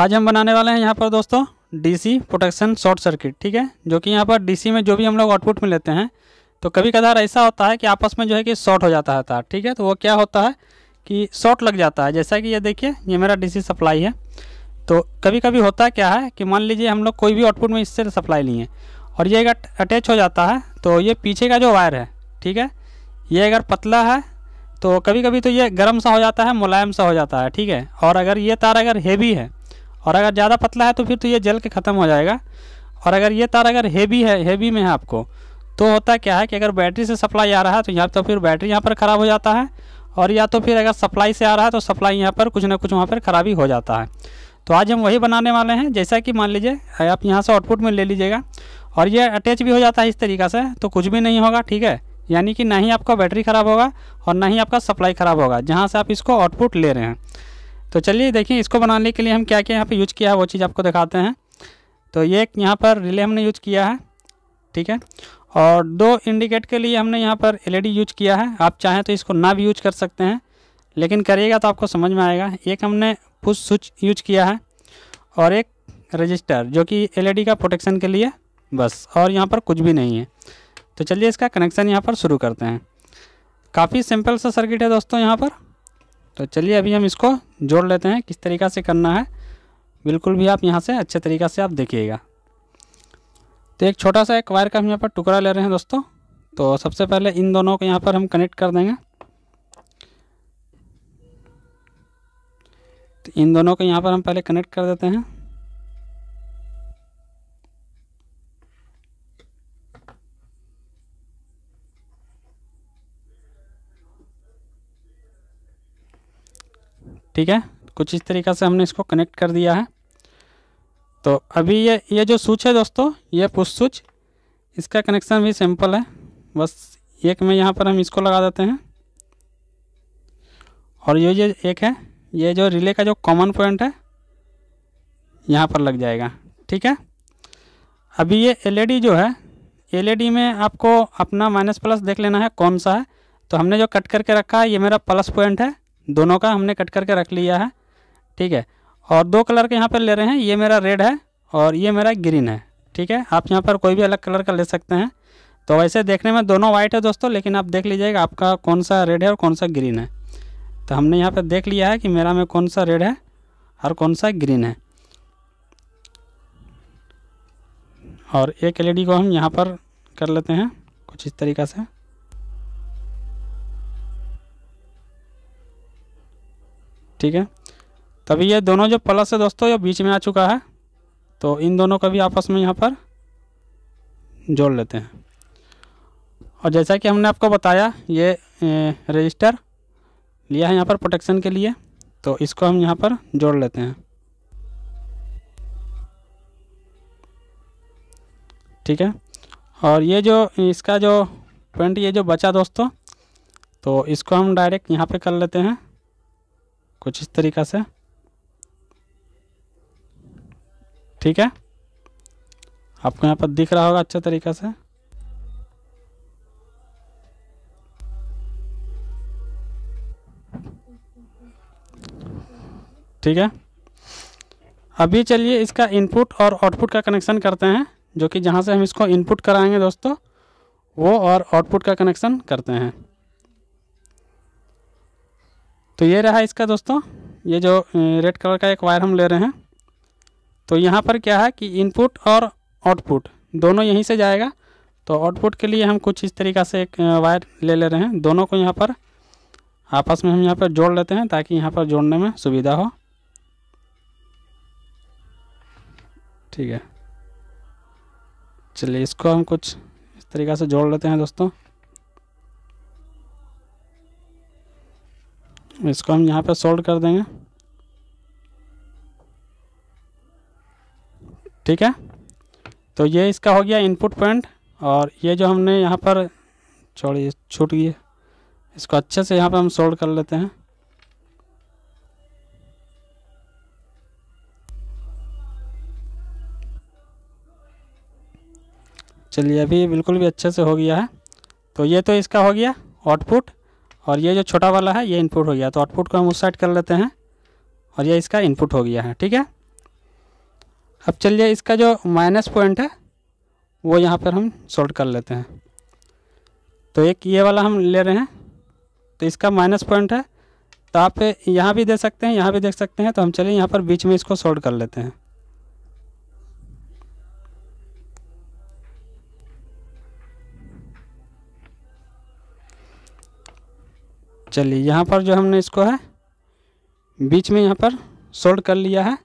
आज हम बनाने वाले हैं यहाँ पर दोस्तों डीसी प्रोटेक्शन शॉर्ट सर्किट ठीक है जो कि यहाँ पर डीसी में जो भी हम लोग आउटपुट में लेते हैं तो कभी कभार ऐसा होता है कि आपस में जो है कि शॉर्ट हो जाता है तार ठीक है तो वो क्या होता है कि शॉर्ट लग जाता है जैसा कि ये देखिए ये मेरा डी सप्लाई है तो कभी कभी होता क्या है कि मान लीजिए हम लोग कोई भी आउटपुट में इससे सप्लाई लिए और ये अगर अटैच हो जाता है तो ये पीछे का जो वायर है ठीक है ये अगर पतला है तो कभी कभी तो ये गर्म सा हो जाता है मुलायम सा हो जाता है ठीक है और अगर ये तार अगर हेवी है और अगर ज़्यादा पतला है तो फिर तो ये जल के ख़त्म हो जाएगा और अगर ये तार अगर हेवी है हेवी में है आपको तो होता क्या है कि अगर बैटरी से सप्लाई आ रहा है तो यहाँ तो फिर बैटरी यहाँ पर ख़राब हो जाता है और या तो फिर अगर सप्लाई से आ रहा है तो सप्लाई यहाँ पर कुछ ना कुछ वहाँ पर ख़राबी हो जाता है तो आज हम वही बनाने वाले हैं जैसा कि मान लीजिए आप यहाँ से आउटपुट में ले लीजिएगा और ये अटैच भी हो जाता है इस तरीक़ा से तो कुछ भी नहीं होगा ठीक है यानी कि ना ही आपका बैटरी ख़राब होगा और ना ही आपका सप्लाई ख़राब होगा जहाँ से आप इसको आउटपुट ले रहे हैं तो चलिए देखिए इसको बनाने के लिए हम क्या क्या यहाँ पे यूज़ किया है वो चीज़ आपको दिखाते हैं तो ये एक यहाँ पर रिले हमने यूज किया है ठीक है और दो इंडिकेट के लिए हमने यहाँ पर एलईडी यूज किया है आप चाहें तो इसको ना भी यूज कर सकते हैं लेकिन करिएगा तो आपको समझ में आएगा एक हमने पुश स्विच यूज किया है और एक रजिस्टर जो कि एल का प्रोटेक्शन के लिए बस और यहाँ पर कुछ भी नहीं है तो चलिए इसका कनेक्शन यहाँ पर शुरू करते हैं काफ़ी सिंपल सा सर्किट है दोस्तों यहाँ पर तो चलिए अभी हम इसको जोड़ लेते हैं किस तरीक़ा से करना है बिल्कुल भी आप यहाँ से अच्छे तरीक़ा से आप देखिएगा तो एक छोटा सा एक वायर का हम यहाँ पर टुकड़ा ले रहे हैं दोस्तों तो सबसे पहले इन दोनों को यहाँ पर हम कनेक्ट कर देंगे तो इन दोनों को यहाँ पर हम पहले कनेक्ट कर देते हैं ठीक है कुछ इस तरीके से हमने इसको कनेक्ट कर दिया है तो अभी ये ये जो स्विच है दोस्तों ये पुश स्विच इसका कनेक्शन भी सिंपल है बस एक में यहाँ पर हम इसको लगा देते हैं और ये जो एक है ये जो रिले का जो कॉमन पॉइंट है यहाँ पर लग जाएगा ठीक है अभी ये एलईडी जो है एलईडी में आपको अपना माइनस प्लस देख लेना है कौन सा है तो हमने जो कट करके रखा है ये मेरा प्लस पॉइंट है दोनों का हमने कट करके रख लिया है ठीक है और दो कलर के यहाँ पर ले रहे हैं ये मेरा रेड है और ये मेरा ग्रीन है ठीक है आप यहाँ पर कोई भी अलग कलर का ले सकते हैं तो वैसे देखने में दोनों वाइट है दोस्तों लेकिन आप देख लीजिएगा आपका कौन सा रेड है और कौन सा ग्रीन है तो हमने यहाँ पर देख लिया है कि मेरा में कौन सा रेड है और कौन सा ग्रीन है और एक एलईडी को हम यहाँ पर कर लेते हैं कुछ इस तरीक़ा से ठीक है तभी ये दोनों जो प्लस है दोस्तों ये बीच में आ चुका है तो इन दोनों का भी आपस में यहाँ पर जोड़ लेते हैं और जैसा कि हमने आपको बताया ये रजिस्टर लिया है यहाँ पर प्रोटेक्शन के लिए तो इसको हम यहाँ पर जोड़ लेते हैं ठीक है और ये जो इसका जो पॉइंट ये जो बचा दोस्तों तो इसको हम डायरेक्ट यहाँ पे कर लेते हैं कुछ इस तरीक़ा से ठीक है आपको यहाँ पर दिख रहा होगा अच्छा तरीक़ा से ठीक है अभी चलिए इसका इनपुट और आउटपुट का कनेक्शन करते हैं जो कि जहाँ से हम इसको इनपुट कराएंगे दोस्तों वो और आउटपुट का कनेक्शन करते हैं तो ये रहा इसका दोस्तों ये जो रेड कलर का एक वायर हम ले रहे हैं तो यहाँ पर क्या है कि इनपुट और आउटपुट दोनों यहीं से जाएगा तो आउटपुट के लिए हम कुछ इस तरीका से एक वायर ले ले रहे हैं दोनों को यहाँ पर आपस में हम यहाँ पर जोड़ लेते हैं ताकि यहाँ पर जोड़ने में सुविधा हो ठीक है चलिए इसको हम कुछ इस तरीका से जोड़ लेते हैं दोस्तों इसको हम यहाँ पे सोल्व कर देंगे ठीक है तो ये इसका हो गया इनपुट पॉइंट और ये जो हमने यहाँ पर छोड़िए छूट गई इसको अच्छे से यहाँ पर हम सोल्व कर लेते हैं चलिए अभी बिल्कुल भी अच्छे से हो गया है तो ये तो इसका हो गया आउटपुट और ये जो छोटा वाला है ये इनपुट हो गया तो आउटपुट को हम उस साइड कर लेते हैं और ये इसका इनपुट हो गया है ठीक है अब चलिए इसका जो माइनस पॉइंट है वो यहाँ पर हम सोल्ट कर लेते हैं तो एक ये वाला हम ले रहे हैं तो इसका माइनस पॉइंट है तो आप यहाँ भी दे सकते हैं यहाँ भी देख सकते हैं तो हम चलिए यहाँ पर बीच में इसको सोल्ट कर लेते हैं चलिए यहाँ पर जो हमने इसको है बीच में यहाँ पर सोल्ड कर लिया है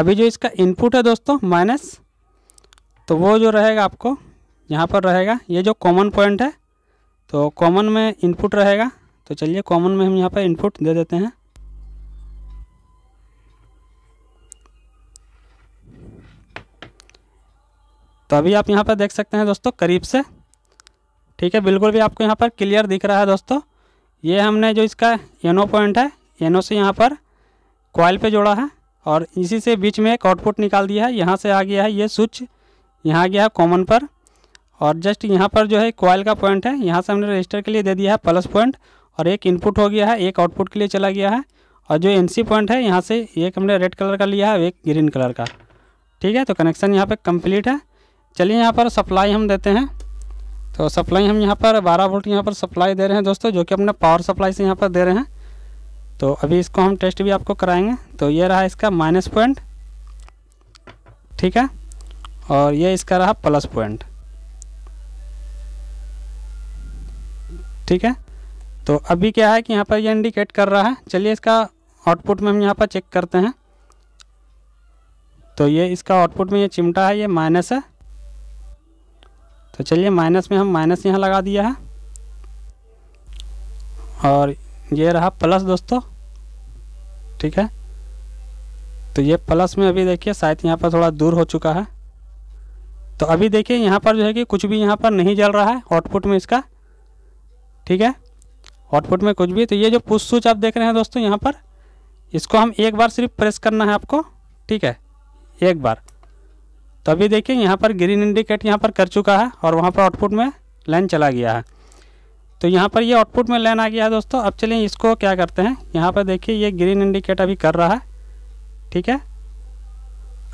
अभी जो इसका इनपुट है दोस्तों माइनस तो वो जो रहेगा आपको यहाँ पर रहेगा ये जो कॉमन पॉइंट है तो कॉमन में इनपुट रहेगा तो चलिए कॉमन में हम यहाँ पर इनपुट दे देते हैं तो अभी आप यहाँ पर देख सकते हैं दोस्तों करीब से ठीक है बिल्कुल भी आपको यहाँ पर क्लियर दिख रहा है दोस्तों ये हमने जो इसका एनो पॉइंट है एनो से यहाँ पर कॉयल पे जोड़ा है और इसी से बीच में एक आउटपुट निकाल दिया है यहाँ से आ गया है ये स्विच यहाँ आ गया है कॉमन पर और जस्ट यहाँ पर जो है कॉयल का पॉइंट है यहाँ से हमने रजिस्टर के लिए दे दिया है प्लस पॉइंट और एक इनपुट हो गया है एक आउटपुट के लिए चला गया है और जो एनसी पॉइंट है यहाँ से एक हमने रेड कलर का लिया है एक ग्रीन कलर का ठीक है तो कनेक्शन यहाँ पर कम्प्लीट है चलिए यहाँ पर सप्लाई हम देते हैं तो सप्लाई हम यहाँ पर 12 वोल्ट यहाँ पर सप्लाई दे रहे हैं दोस्तों जो कि अपने पावर सप्लाई से यहाँ पर दे रहे हैं तो अभी इसको हम टेस्ट भी आपको कराएंगे तो ये रहा इसका माइनस पॉइंट ठीक है और ये इसका रहा प्लस पॉइंट ठीक है तो अभी क्या है कि यहाँ पर ये इंडिकेट कर रहा है चलिए इसका आउटपुट में हम यहाँ पर चेक करते हैं तो ये इसका आउटपुट में ये चिमटा है ये माइनस है तो चलिए माइनस में हम माइनस यहाँ लगा दिया है और ये रहा प्लस दोस्तों ठीक है तो ये प्लस में अभी देखिए शायद यहाँ पर थोड़ा दूर हो चुका है तो अभी देखिए यहाँ पर जो है कि कुछ भी यहाँ पर नहीं जल रहा है आउटपुट में इसका ठीक है आउटपुट में कुछ भी तो ये जो पुश स्विच आप देख रहे हैं दोस्तों यहाँ पर इसको हम एक बार सिर्फ प्रेस करना है आपको ठीक है एक बार तो अभी देखिए यहाँ पर ग्रीन इंडिकेट यहाँ पर कर चुका है और वहाँ पर आउटपुट में लाइन चला गया है तो यहाँ पर ये आउटपुट में लाइन आ गया है दोस्तों अब चलिए इसको क्या करते हैं यहाँ पर देखिए ये ग्रीन इंडिकेट अभी कर रहा है ठीक है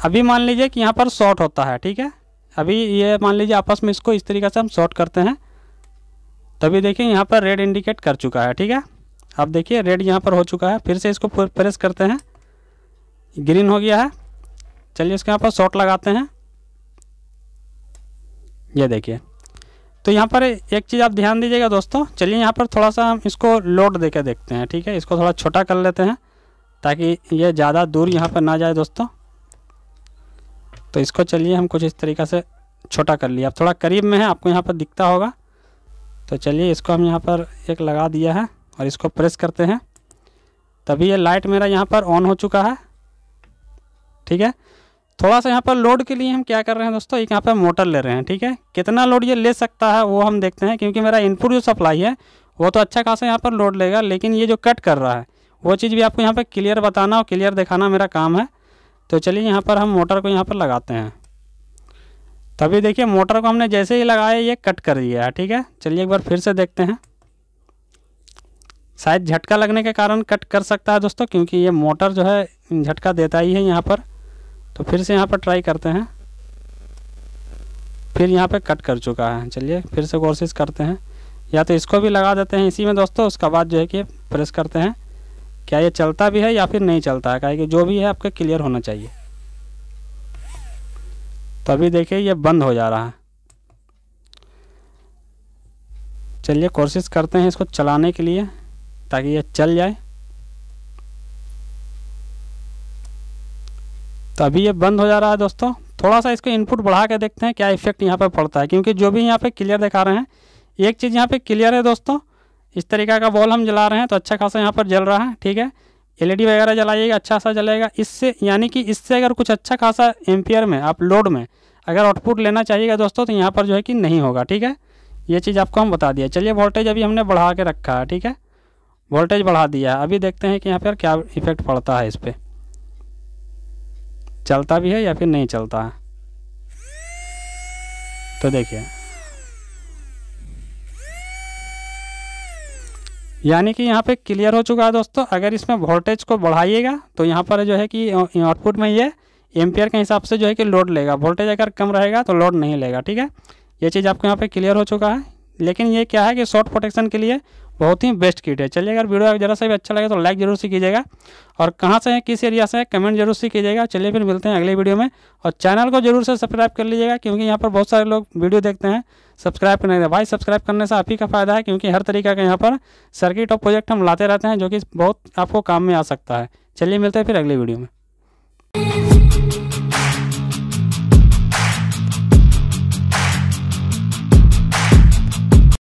अभी मान लीजिए कि यहाँ पर शॉर्ट होता है ठीक है अभी ये मान लीजिए आपस में इसको इस तरीके से हम शॉर्ट करते हैं तभी देखिए यहाँ पर रेड इंडिकेट कर चुका है ठीक है अब देखिए रेड यहाँ पर हो चुका है फिर से इसको प्रेस करते हैं ग्रीन हो गया है चलिए इसके यहाँ पर शॉर्ट लगाते हैं ये देखिए तो यहाँ पर एक चीज़ आप ध्यान दीजिएगा दोस्तों चलिए यहाँ पर थोड़ा सा हम इसको लोड दे देखते हैं ठीक है इसको थोड़ा छोटा कर लेते हैं ताकि ये ज़्यादा दूर यहाँ पर ना जाए दोस्तों तो इसको चलिए हम कुछ इस तरीका से छोटा कर लिया अब थोड़ा करीब में है आपको यहाँ पर दिखता होगा तो चलिए इसको हम यहाँ पर एक लगा दिया है और इसको प्रेस करते हैं तभी ये लाइट मेरा यहाँ पर ऑन हो चुका है ठीक है थोड़ा सा यहाँ पर लोड के लिए हम क्या कर रहे हैं दोस्तों एक यहाँ पर मोटर ले रहे हैं ठीक है कितना लोड ये ले सकता है वो हम देखते हैं क्योंकि मेरा इनपुट जो सप्लाई है वो तो अच्छा खासा यहाँ पर लोड लेगा लेकिन ये जो कट कर रहा है वो चीज़ भी आपको यहाँ पर क्लियर बताना और क्लियर दिखाना मेरा काम है तो चलिए यहाँ पर हम मोटर को यहाँ पर लगाते हैं तभी देखिए मोटर को हमने जैसे ही लगाया ये कट कर दिया है ठीक है चलिए एक बार फिर से देखते हैं शायद झटका लगने के कारण कट कर सकता है दोस्तों क्योंकि ये मोटर जो है झटका देता ही है यहाँ पर तो फिर से यहाँ पर ट्राई करते हैं फिर यहाँ पे कट कर चुका है चलिए फिर से कोशिश करते हैं या तो इसको भी लगा देते हैं इसी में दोस्तों उसका बाद जो है कि प्रेस करते हैं क्या ये चलता भी है या फिर नहीं चलता है क्या कि जो भी है आपका क्लियर होना चाहिए तो अभी देखिए ये बंद हो जा रहा है चलिए कोशिश करते हैं इसको चलाने के लिए ताकि ये चल जाए तो अभी ये बंद हो जा रहा है दोस्तों थोड़ा सा इसको इनपुट बढ़ा के देखते हैं क्या इफेक्ट यहाँ पर पड़ता है क्योंकि जो भी यहाँ पर क्लियर दिखा रहे हैं एक चीज़ यहाँ पर क्लियर है दोस्तों इस तरीका का बॉल हम जला रहे हैं तो अच्छा खासा यहाँ पर जल रहा है ठीक है एलईडी e वगैरह जलाइएगा अच्छा सा जलेगा इससे यानी कि इससे अगर कुछ अच्छा खासा एम्पियर में आप लोड में अगर आउटपुट लेना चाहिएगा दोस्तों तो यहाँ पर जो है कि नहीं होगा ठीक है ये चीज़ आपको हम बता दिया चलिए वोल्टेज अभी हमने बढ़ा के रखा है ठीक है वोल्टेज बढ़ा दिया है अभी देखते हैं कि यहाँ पर क्या इफेक्ट पड़ता है इस पर चलता भी है या फिर नहीं चलता है तो देखिए यानी कि यहाँ पे क्लियर हो चुका है दोस्तों अगर इसमें वोल्टेज को बढ़ाइएगा तो यहाँ पर जो है कि आउटपुट में ये एम्पियर के हिसाब से जो है कि लोड लेगा वोल्टेज अगर कम रहेगा तो लोड नहीं लेगा ठीक है ये चीज़ आपको यहाँ पे क्लियर हो चुका है लेकिन ये क्या है कि शॉर्ट प्रोटेक्शन के लिए बहुत ही बेस्ट किट है चलिए अगर वीडियो जरा सा भी अच्छा लगे तो लाइक जरूर से कीजिएगा और कहाँ से है किस एरिया से है कमेंट जरूर से कीजिएगा चलिए फिर मिलते हैं अगले वीडियो में और चैनल को जरूर से सब्सक्राइब कर लीजिएगा क्योंकि यहाँ पर बहुत सारे लोग वीडियो देखते हैं सब्सक्राइब करने भाई सब्सक्राइब करने से आप ही का फ़ायदा है क्योंकि हर तरीका का यहाँ पर सर्किट और प्रोजेक्ट हम लाते रहते हैं जो कि बहुत आपको काम में आ सकता है चलिए मिलते हैं फिर अगले वीडियो में